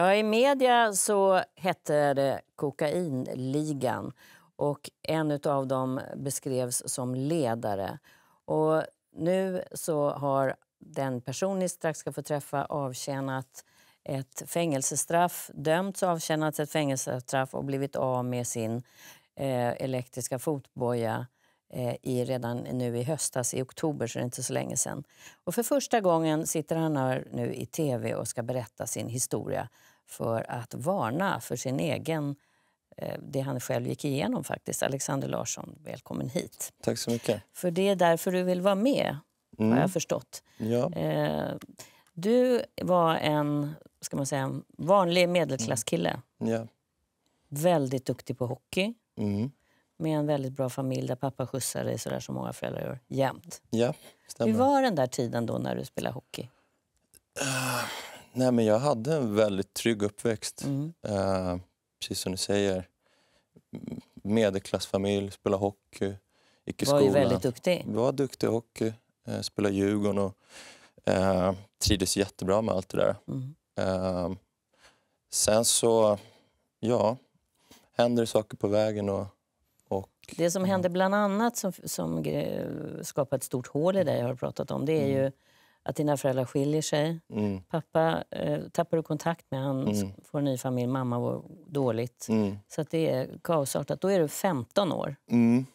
Ja, I media så hette det kokainligan och en av dem beskrevs som ledare. Och nu så har den person ni strax ska få träffa avtjänat ett fängelsestraff, dömts och avtjänat ett fängelsestraff och blivit av med sin eh, elektriska fotboja eh, i, redan nu i höstas, i oktober, så det är inte så länge sen. Och för första gången sitter han här nu i tv och ska berätta sin historia för att varna för sin egen eh, det han själv gick igenom. faktiskt. Alexander Larsson, välkommen hit. Tack så mycket. För Det är därför du vill vara med, mm. har jag förstått. Ja. Eh, du var en ska man säga, vanlig medelklasskille. Mm. Ja. Väldigt duktig på hockey. Mm. Med en väldigt bra familj där pappa skjutsade dig sådär som många föräldrar gör, jämt. Ja, stämmer. Hur var den där tiden då när du spelade hockey? Ah, Nej, men jag hade en väldigt trygg uppväxt. Mm. Eh, precis som du säger. Medelklassfamilj, spelade hockey, gick i skolan. Var ju väldigt duktig. Var duktig i hockey, eh, spelade Djurgården och eh, trivdes jättebra med allt det där. Mm. Eh, sen så, ja, händer det saker på vägen. och... Och, det som mm. hände bland annat som, som skapade ett stort hål i det jag har pratat om, det är mm. ju att dina föräldrar skiljer sig. Mm. Pappa eh, tappar du kontakt med, han mm. får en ny familj, mamma var dåligt. Mm. Så att det är kaosartat. Då är du 15 år. Mm.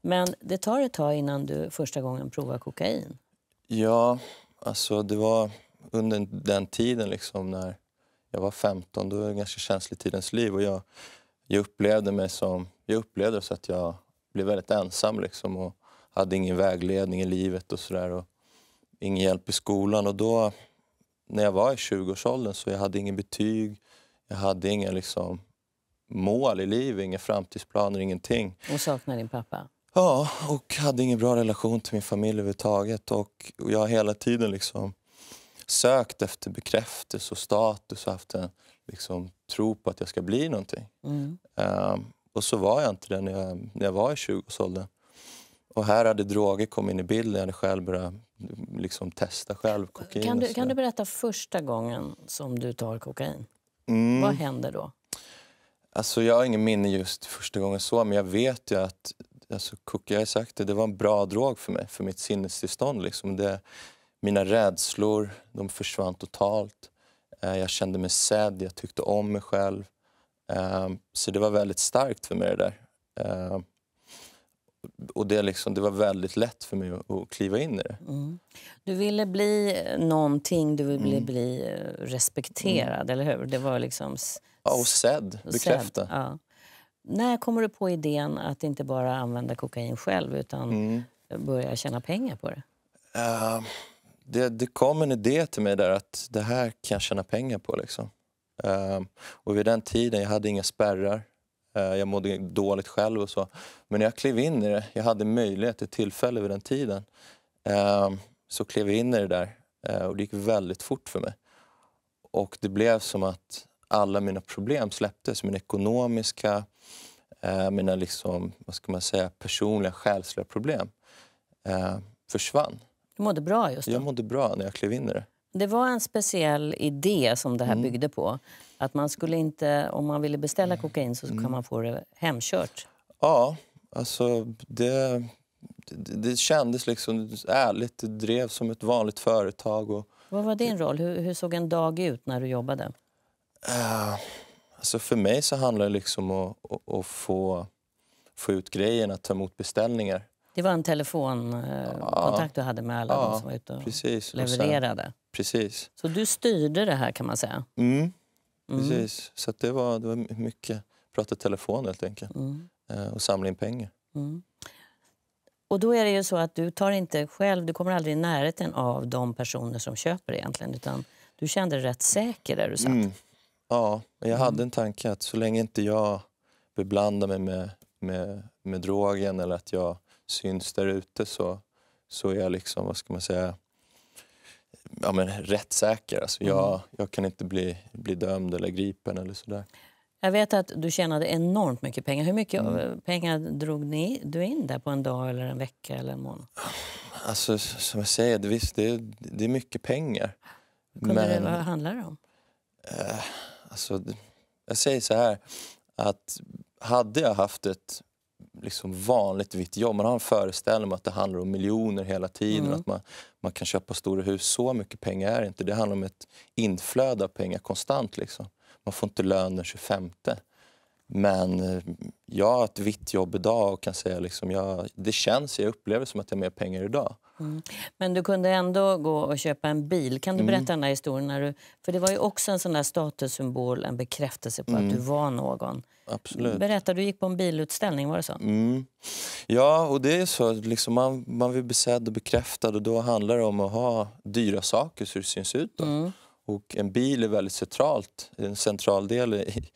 Men det tar ett tag innan du första gången provar kokain. Ja, alltså det var under den tiden liksom när jag var 15. Då var det en ganska känslig tid liv. Och jag, jag upplevde mig som... Jag upplevde så att jag blev väldigt ensam liksom och hade ingen vägledning i livet och sådär ingen hjälp i skolan. Och då, när jag var i 20-årsåldern, så jag hade inga betyg, jag hade inga liksom, mål i livet, inga framtidsplaner, ingenting. Och saknade din pappa? Ja, och hade ingen bra relation till min familj överhuvudtaget. Och jag har hela tiden liksom sökt efter bekräftelse och status och haft en liksom, tro på att jag ska bli någonting. Mm. Um, och så var jag inte det när jag, när jag var i 20-årsåldern. Och här hade droger kommit in i bilden. Jag hade själv börjat liksom testa själv kokain. Kan du, kan du berätta första gången som du tar kokain? Mm. Vad händer då? Alltså jag har ingen minne just första gången så, men jag vet ju att alltså, jag har sagt det, det var en bra drog för mig, för mitt sinnestillstånd. Liksom. Det, mina rädslor de försvann totalt. Eh, jag kände mig sedd, jag tyckte om mig själv. Ehm, så det var väldigt starkt för mig det där. Ehm, och det, liksom, det var väldigt lätt för mig att, att kliva in i det. Mm. Du ville bli nånting, du ville mm. bli eh, respekterad, mm. eller hur? Det var liksom... Ja, och sedd, bekräftad. Ja. När kommer du på idén att inte bara använda kokain själv utan mm. börja tjäna pengar på det? Uh, det? Det kom en idé till mig där att det här kan jag tjäna pengar på. Liksom. Uh, och vid den tiden jag hade inga spärrar. Eh, jag mådde dåligt själv och så. Men när jag klev in i det, jag hade möjlighet och tillfälle vid den tiden, ehm, så klev jag in i det där eh, och det gick väldigt fort för mig. Och det blev som att alla mina problem släpptes, mina ekonomiska, eh, mina liksom, vad ska man säga, personliga, själsliga problem försvann. Du mådde bra just då? Jag mådde bra när jag klev in i det. Det var en speciell idé som det här mm. byggde på. Att man skulle inte, om man ville beställa kokain så kan mm. man få det hemkört. Ja, alltså det, det, det kändes liksom ärligt. Det drevs som ett vanligt företag. Och, Vad var din roll? Hur, hur såg en dag ut när du jobbade? Uh, alltså för mig så handlar det liksom om att, att få, få ut grejerna, att ta emot beställningar. Det var en telefonkontakt ja, du hade med alla ja, som var ute och precis. levererade? precis. Så du styrde det här kan man säga? Mm, mm. precis. Så det, var, det var mycket prata telefon helt enkelt mm. Eh, och samla in pengar. Mm. Och då är det ju så att du tar inte själv, du kommer aldrig i närheten av de personer som köper egentligen utan du kände dig rätt säker där du satt. Mm. Ja, jag hade mm. en tanke att så länge inte jag beblandar mig med, med, med drogen eller att jag syns där ute så, så är jag liksom, vad ska man säga, ja, men, rättssäker. Alltså, jag, mm. jag kan inte bli, bli dömd eller gripen eller sådär. Jag vet att du tjänade enormt mycket pengar. Hur mycket mm. pengar drog ni, du in där på en dag, eller en vecka eller en månad? Alltså, som jag säger, det, visst, det, det är mycket pengar. men, det, vad handlar det om? Eh, alltså, jag säger så här, att hade jag haft ett liksom vanligt vitt jobb. Man har en föreställning om att det handlar om miljoner hela tiden. Mm. Att man, man kan köpa stora hus. Så mycket pengar är det inte. Det handlar om ett inflöde av pengar konstant. Liksom. Man får inte lön den 25. Men eh, jag har ett vitt jobb idag och kan säga liksom jag, det känns, jag upplever som att jag har mer pengar idag. Men du kunde ändå gå och köpa en bil. Kan du mm. berätta mm. den där historien? När du, för det var ju också en sån där statussymbol, en bekräftelse på mm. att du mm. var någon. Absolut. Berätta, du gick på en bilutställning, var det så? Mm. Ja, och det är så. Liksom man, man vill bli sedd och bekräftad och då handlar det om att ha dyra saker så det syns ut. Mm. Och en bil är väldigt centralt, en central del i,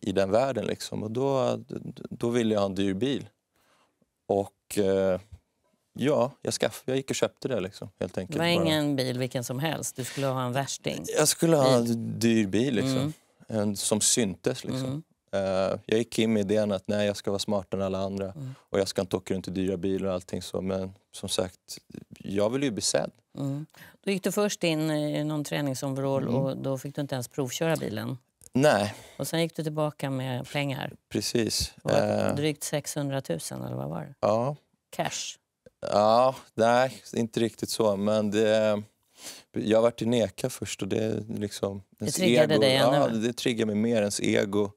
i den världen. Liksom. Och då, då ville jag ha en dyr bil. Och... Eh, Ja, jag, skaff, jag gick och köpte det. Liksom, helt enkelt. Det var ingen bil vilken som helst? Du skulle ha en värsting? Jag skulle ha en dyr bil liksom, mm. som syntes. Liksom. Mm. Uh, jag gick in med idén att nej, jag ska vara smartare än alla andra mm. och jag ska inte åka runt i dyra bilar och allting så. Men som sagt, jag vill ju bli sedd. Mm. Då gick du först in i någon träningsoverall mm. och då fick du inte ens provköra bilen? Nej. Och sen gick du tillbaka med pengar? Precis. Uh... Drygt 600 000 eller vad var det? Ja. Cash? Ja, nej, inte riktigt så. Men det, jag vart nekad först och det liksom... Det triggade ego, dig ännu? Ja, det triggar mig mer. Ens ego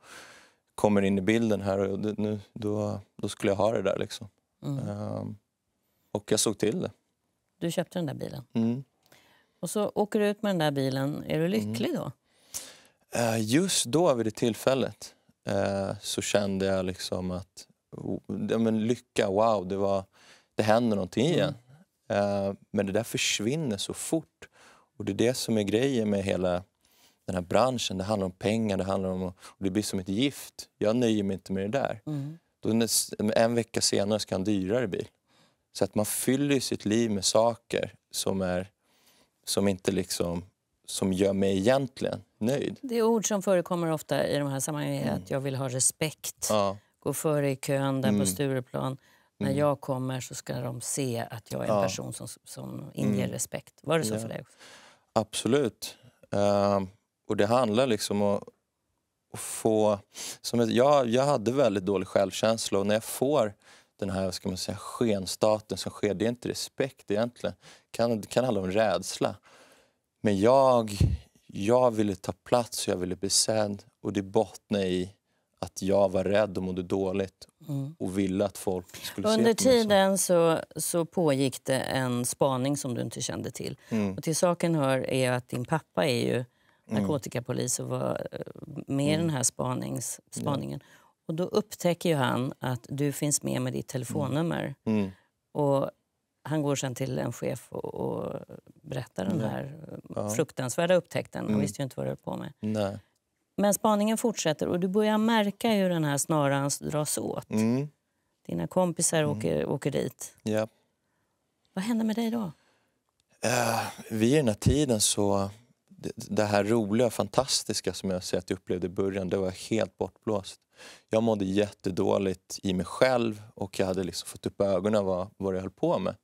kommer in i bilden här och det, nu, då, då skulle jag ha det där liksom. Mm. Um, och jag såg till det. Du köpte den där bilen? Mm. Och så åker du ut med den där bilen. Är du mm. lycklig mm. då? Eh, just då, vid det tillfället, eh, så kände jag liksom att... men lycka, wow, det var det händer någonting mm. igen. Mm. Men det där försvinner så fort. Och det är det som är grejen med hela den här branschen. Det handlar om pengar, det handlar om... Och det blir som ett gift. Jag nöjer mig inte med det där. Mm. Då en vecka senare ska jag ha en dyrare bil. Så att man fyller sitt liv med saker som, är, som inte liksom som gör mig egentligen nöjd. Det ord som förekommer ofta i de här sammanhangen. Mm. Att jag vill ha respekt, ja. gå före i kön där mm. på Stureplan. Mm. När jag kommer så ska de se att jag är en ja. person som, som inger mm. respekt. Var det så ja. för dig? Absolut. Uh, och det handlar liksom om att, att få... Som jag, jag hade väldigt dålig självkänsla och när jag får den här ska man säga, skenstaten som sker, det är inte respekt egentligen. Det kan, det kan handla om rädsla. Men jag, jag ville ta plats och jag ville bli sedd och det bottnar i att jag var rädd och mådde dåligt mm. och ville att folk skulle Under se på mig tiden så. så, så pågick det en spaning som du inte kände till. Mm. Och till saken hör är att din pappa är ju mm. narkotikapolis och var eh, med i den mm. här spanings, spaningen. Och då upptäcker ju han att du finns med med ditt telefonnummer. Mm. Och han går sen till en chef och, och berättar den här eh, ja. fruktansvärda upptäckten. Han visste ju inte vad du höll på med. Nej. Men spaningen fortsätter och du börjar märka hur den här snaran dras åt. Mm. Dina kompisar mm. åker, åker dit. Ja. Vad hände med dig då? Uh, vid den här tiden så... Det, det här roliga, fantastiska som jag säger upplevde i början, det var helt bortblåst. Jag mådde jättedåligt i mig själv och jag hade liksom fått upp ögonen vad, vad jag höll på med.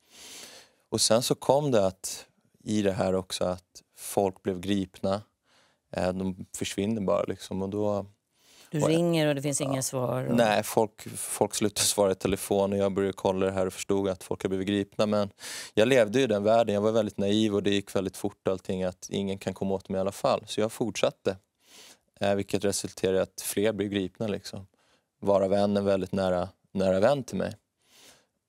Och sen så kom det att, i det här också att folk blev gripna Eh, de försvinner bara. Liksom, och då, du ringer och det finns ja, inga svar? Och... Nej, folk, folk slutade svara i telefon och jag började kolla det här och förstod att folk hade blivit gripna. Men jag levde i den världen, jag var väldigt naiv och det gick väldigt fort allting att ingen kan komma åt mig i alla fall. Så jag fortsatte, eh, vilket resulterade i att fler blev gripna. Liksom. Varav en väldigt nära, nära vän till mig.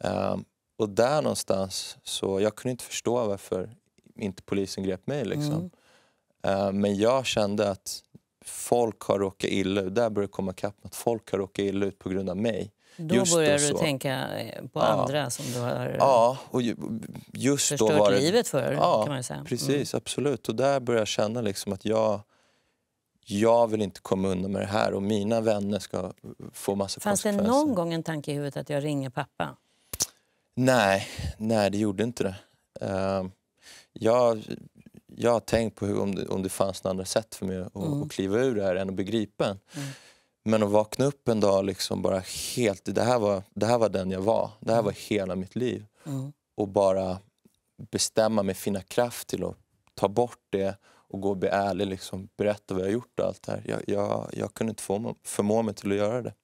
Eh, och där någonstans, så jag kunde inte förstå varför inte polisen grep mig. Liksom. Mm. Eh, men jag kände att folk har råkat illa ut. Där började komma kapp att folk har råkat illa ut på grund av mig. Då just började du tänka eh, på ja. andra som du har ja, och just förstört då var det... livet för. Ja, kan man säga. Mm. precis. Mm. Absolut. Och där började jag känna liksom att jag, jag vill inte komma undan med det här och mina vänner ska få massa Fanns konsekvenser. Fanns det någon gång en tanke i huvudet att jag ringer pappa? Nej, nej det gjorde inte det. Uh, jag jag har tänkt på hur, om, det, om det fanns några annat sätt för mig att, mm. att kliva ur det här än att bli gripen. Mm. Men att vakna upp en dag liksom bara helt, det här var, det här var den jag var. Det här mm. var hela mitt liv. Mm. Och bara bestämma mig, finna kraft till att ta bort det och gå och bli ärlig, liksom, berätta vad jag har gjort och allt det här. Jag, jag, jag kunde inte få, förmå mig till att göra det.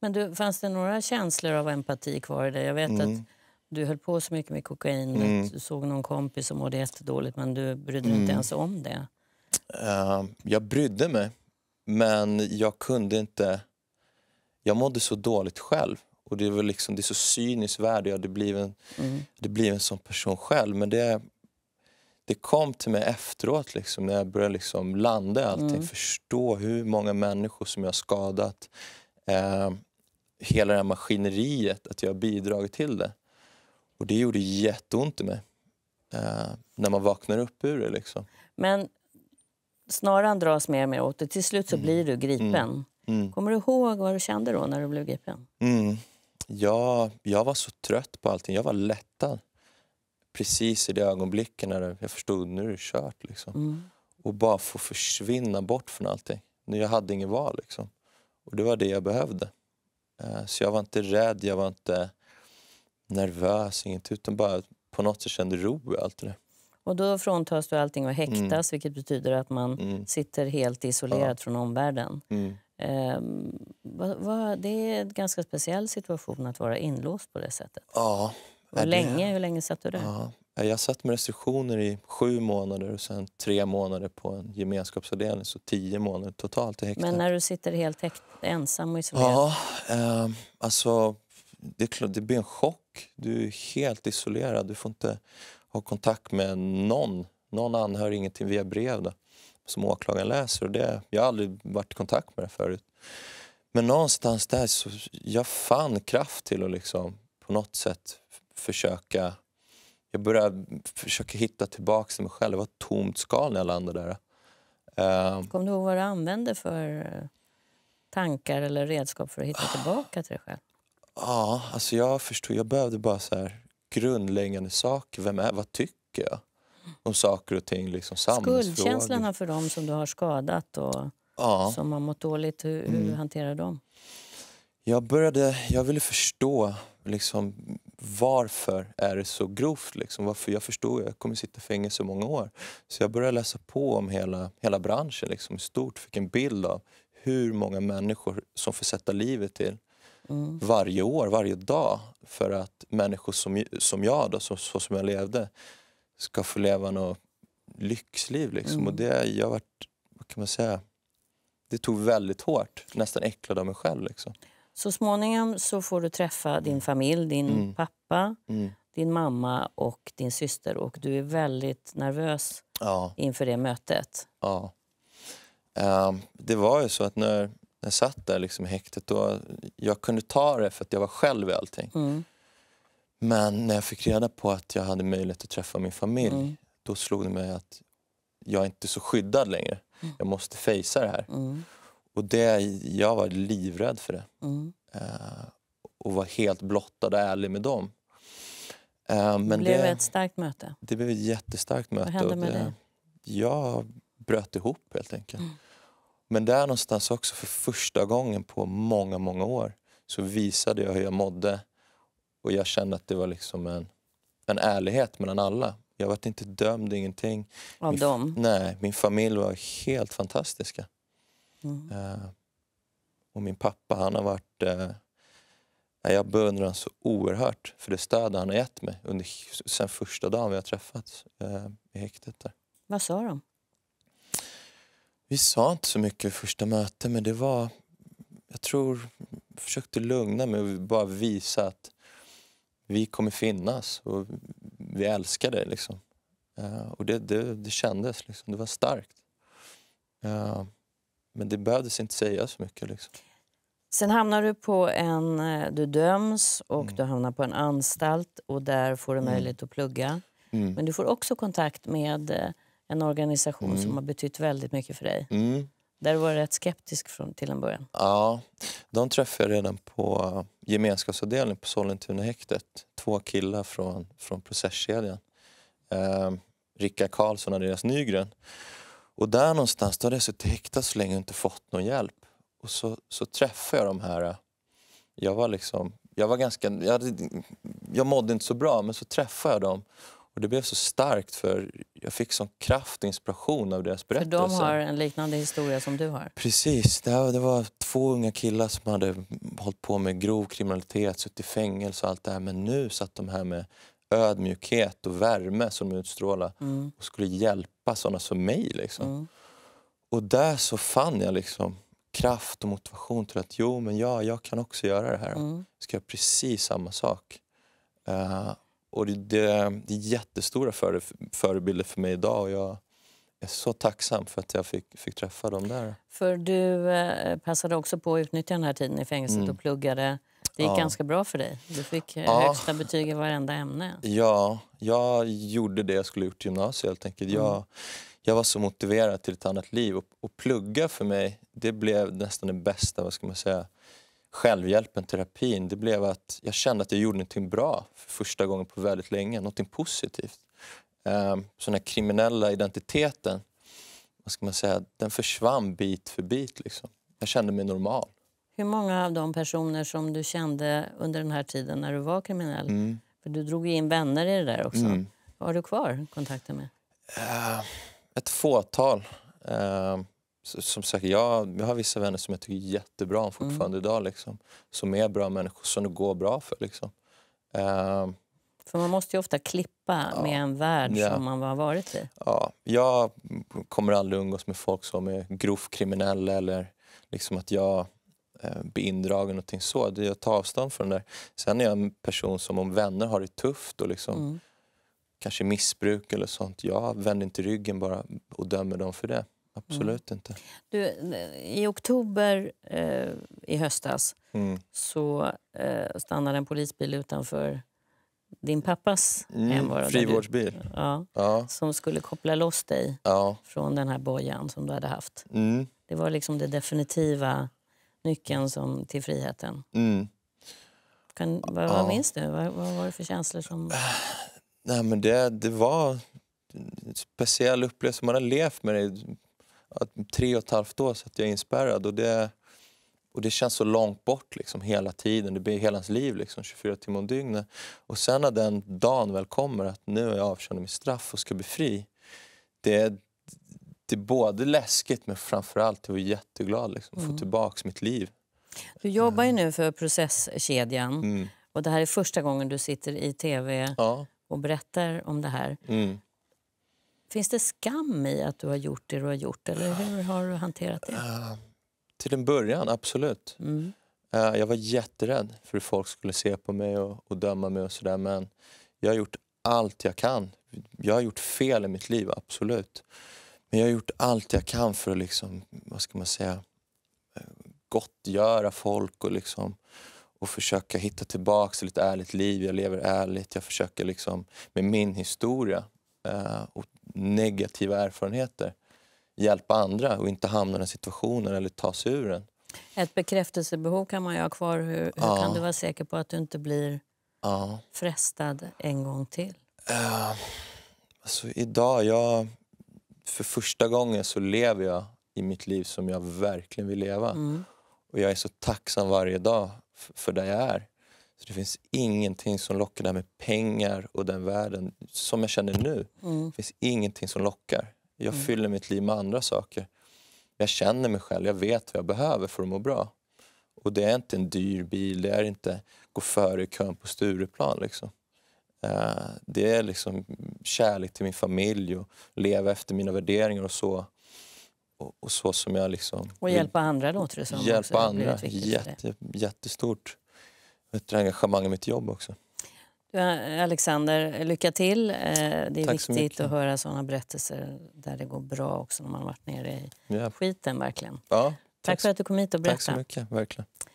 Men du, fanns det några känslor av empati kvar i dig? Jag vet mm. att du höll på så mycket med kokain, mm. du såg någon kompis som mådde jättedåligt men du brydde dig inte mm. ens om det? Uh, jag brydde mig, men jag kunde inte... Jag mådde så dåligt själv. Och Det, var liksom, det är så cyniskt värld jag hade blivit, mm. en sån person själv. Men det, det kom till mig efteråt, liksom, när jag började liksom landa allting. Mm. Förstå hur många människor som jag skadat. Uh, hela det här maskineriet, att jag har bidragit till det. Och det gjorde jätteont i mig eh, när man vaknar upp ur det. Liksom. Men snaran dras mer och mer åt det. Till slut så mm. blir du gripen. Mm. Mm. Kommer du ihåg vad du kände då när du blev gripen? Mm. Ja, jag var så trött på allting. Jag var lättad precis i det ögonblicket när jag förstod nu är det kört. Liksom. Mm. Och bara få försvinna bort från allting. Jag hade inget val. Liksom. Och det var det jag behövde. Eh, så jag var inte rädd, jag var inte nervös, inget, utan bara på något sätt kände ro i allt det där. Och då fråntas du allting och häktas, mm. vilket betyder att man mm. sitter helt isolerad ja. från omvärlden. Mm. Ehm, va, va, det är en ganska speciell situation att vara inlåst på det sättet. Ja. Hur länge, hur länge satt du där? Ja. Jag satt med restriktioner i sju månader och sen tre månader på en gemenskapsavdelning, så tio månader totalt i häktet. Men när du sitter helt häkt, ensam och isolerad? Ja, eh, alltså det, det blir en chock. Du är helt isolerad. Du får inte ha kontakt med någon, någon anhörig, ingenting via brev då, som åklagaren läser. Och det, jag har aldrig varit i kontakt med det förut. Men någonstans där så jag fann kraft till att liksom på något sätt försöka... Jag började försöka hitta tillbaka till mig själv. Det var ett tomt skal när jag landade där. Ehm. Kommer du ihåg vad du använde för eh, tankar eller redskap för att hitta tillbaka till dig själv? Ja, alltså jag förstod. Jag behövde bara så här grundläggande saker. Vem är, vad tycker jag om saker och ting? Liksom Skuldkänslorna för dem som du har skadat och ja. som har mått dåligt, hur, hur mm. hanterar dem? Jag började, jag ville förstå liksom, varför är det så grovt. Liksom. Varför jag förstod jag kommer sitta i fängelse i många år. Så jag började läsa på om hela, hela branschen liksom, i stort. Fick en bild av hur många människor som får sätta livet till mm. varje år, varje dag för att människor som, som jag, då, så, så som jag levde, ska få leva något lyxliv. Liksom. Mm. Och det, jag varit, vad kan man säga, det tog väldigt hårt, nästan äcklad av mig själv. Liksom. Så småningom så får du träffa din familj, din mm. pappa, mm. din mamma och din syster. Och du är väldigt nervös ja. inför det mötet. Ja. Um, det var ju så att när jag satt där liksom i häktet, då, jag kunde ta det för att jag var själv i allting. Mm. Men när jag fick reda på att jag hade möjlighet att träffa min familj, mm. då slog det mig att jag är inte så skyddad längre. Mm. Jag måste fejsa det här. Mm. Och det, jag var livrädd för det. Uh, och var helt blottad och ärlig med dem. Uh, men det blev det, ett starkt möte. Det blev ett jättestarkt möte. Vad hände med det, dig? Jag bröt ihop helt enkelt. Mm. Men där någonstans också, för första gången på många, många år, så visade jag hur jag mådde. Och jag kände att det var liksom en, en ärlighet mellan alla. Jag var inte dömd, ingenting. Av min, dem? Nej, min familj var helt fantastiska. Mm. Uh, och min pappa, han har varit... Uh, jag beundrar honom så oerhört för det stöd han har gett mig under, sen första dagen vi har träffats uh, i häktet. Där. Vad sa de? Vi sa inte så mycket första mötet, men det var... Jag tror... Jag försökte lugna mig och bara visa att vi kommer finnas och vi älskar dig. Liksom. Uh, och det, det, det kändes. Liksom. Det var starkt. Uh, men det behövdes inte säga så mycket. Liksom. Sen hamnar du på en... Eh, du döms och mm. du hamnar på en anstalt och där får du mm. möjlighet att plugga. Mm. Men du får också kontakt med en organisation mm. som har betytt väldigt mycket för dig. Mm. Där var du rätt skeptisk från, till en början. Ja, de träffade jag redan på gemenskapsavdelningen på Sollentuna häktet. Två killar från, från processkedjan. Eh, Rickard Karlsson och Andreas Nygren. Och där någonstans, då hade jag suttit häktad så länge och inte fått någon hjälp. Och så, så träffade jag de här. Eh, jag var liksom, jag var ganska, jag, hade, jag mådde inte så bra men så träffade jag dem och det blev så starkt för jag fick sån kraft och inspiration av deras berättelse. För de har en liknande historia som du har? Precis. Det, här, det var två unga killar som hade hållit på med grov kriminalitet, suttit i fängelse och allt det här. Men nu satt de här med ödmjukhet och värme som utstrålade mm. och skulle hjälpa såna som mig. Liksom. Mm. Och där så fann jag liksom kraft och motivation till att jo, men ja, jag kan också göra det här. Mm. Ska jag precis samma sak. Uh, och det, det, är jättestora före, förebilder för mig idag. Och jag, är så tacksam för att jag fick, fick träffa dem där. För du eh, passade också på att utnyttja den här tiden i fängelset mm. och pluggade. Det gick ja. ganska bra för dig. Du fick eh, ja. högsta betyg i varenda ämne. Ja, jag gjorde det jag skulle gjort i gymnasiet helt enkelt. Mm. Jag, jag var så motiverad till ett annat liv och, och plugga för mig, det blev nästan det bästa, vad ska man säga, självhjälpen, terapin, det blev att jag kände att jag gjorde någonting bra för första gången på väldigt länge, någonting positivt. Ehm, så den kriminella identiteten, vad ska man säga, den försvann bit för bit. Liksom. Jag kände mig normal. Hur många av de personer som du kände under den här tiden när du var kriminell, mm. för du drog in vänner i det där också, mm. har du kvar kontakten med? Ehm, ett fåtal. Ehm, som sagt, jag, jag har vissa vänner som jag tycker jättebra om fortfarande mm. idag. Liksom, som är bra människor, som det går bra för. Liksom. Uh, för man måste ju ofta klippa ja, med en värld ja. som man har varit i. Ja, jag kommer aldrig umgås med folk som är grovt kriminella eller liksom att jag eh, blir indragen någonting så. Jag tar avstånd från det där. Sen är jag en person som om vänner har det tufft och liksom mm. kanske missbruk eller sånt. Jag vänder inte ryggen bara och dömer dem för det. Absolut mm. inte. Du, I oktober eh, i höstas mm. så eh, stannade en polisbil utanför din pappas mm, hemvaro. Frivårdsbil. Du, ja, ja, Som skulle koppla loss dig ja. från den här bojan som du hade haft. Mm. Det var liksom det definitiva nyckeln som, till friheten. Mm. Kan, vad, ja. minns du? Vad, vad, var det för känslor? som... Nej, men det, det var en speciell upplevelse. Man har levt med det att tre och ett halvt år satt jag inspärrad och det, och det känns så långt bort liksom, hela tiden. Det blir hela hans liv, liksom, 24 timmar om dygnet. Och sen när den dagen väl kommer, att nu har jag avtjänat mitt straff och ska bli fri. Det, det är både läskigt men framförallt jag var jätteglad liksom, att mm. få tillbaka mitt liv. Du jobbar ju nu för processkedjan. Mm. Och det här är första gången du sitter i tv ja. och berättar om det här. Mm. Finns det skam i att du har gjort det du har gjort? Eller hur har du hanterat det? Uh, till en början, absolut. Mm. Uh, jag var jätterädd för hur folk skulle se på mig och, och döma mig och sådär. Men jag har gjort allt jag kan. Jag har gjort fel i mitt liv, absolut. Men jag har gjort allt jag kan för att liksom, vad ska man säga, eh, gottgöra folk och, liksom, och försöka hitta tillbaka till ett ärligt liv. Jag lever ärligt, jag försöker liksom, med min historia Eh, och negativa erfarenheter hjälpa andra och inte hamna i den situationen eller ta sig ur den. Ett bekräftelsebehov kan man ju ha kvar. Hur, hur ja. kan du vara säker på att du inte blir ja. frestad en gång till? Uh, alltså idag, jag, för första gången så lever jag i mitt liv som jag verkligen vill leva. Mm. Och jag är så tacksam varje dag för, för där jag är. Så det finns ingenting som lockar där med pengar och den världen som jag känner nu. Mm. Det finns ingenting som lockar. Jag mm. fyller mitt liv med andra saker. Jag känner mig själv, jag vet vad jag behöver för att må bra. Och det är inte en dyr bil, det är inte gå före i kön på Stureplan. Liksom. Eh, det är liksom kärlek till min familj och leva efter mina värderingar och så. Och, och så som jag liksom... Och hjälpa andra låter det som. Hjälpa också. andra, det Jätte, jättestort ett engagemang i mitt jobb också. Alexander, lycka till. Eh, det är Tack viktigt att höra såna berättelser där det går bra också när man varit nere i ja. skiten. verkligen. Ja. Tack, Tack för att du kom hit och berättade. Tack så mycket, verkligen.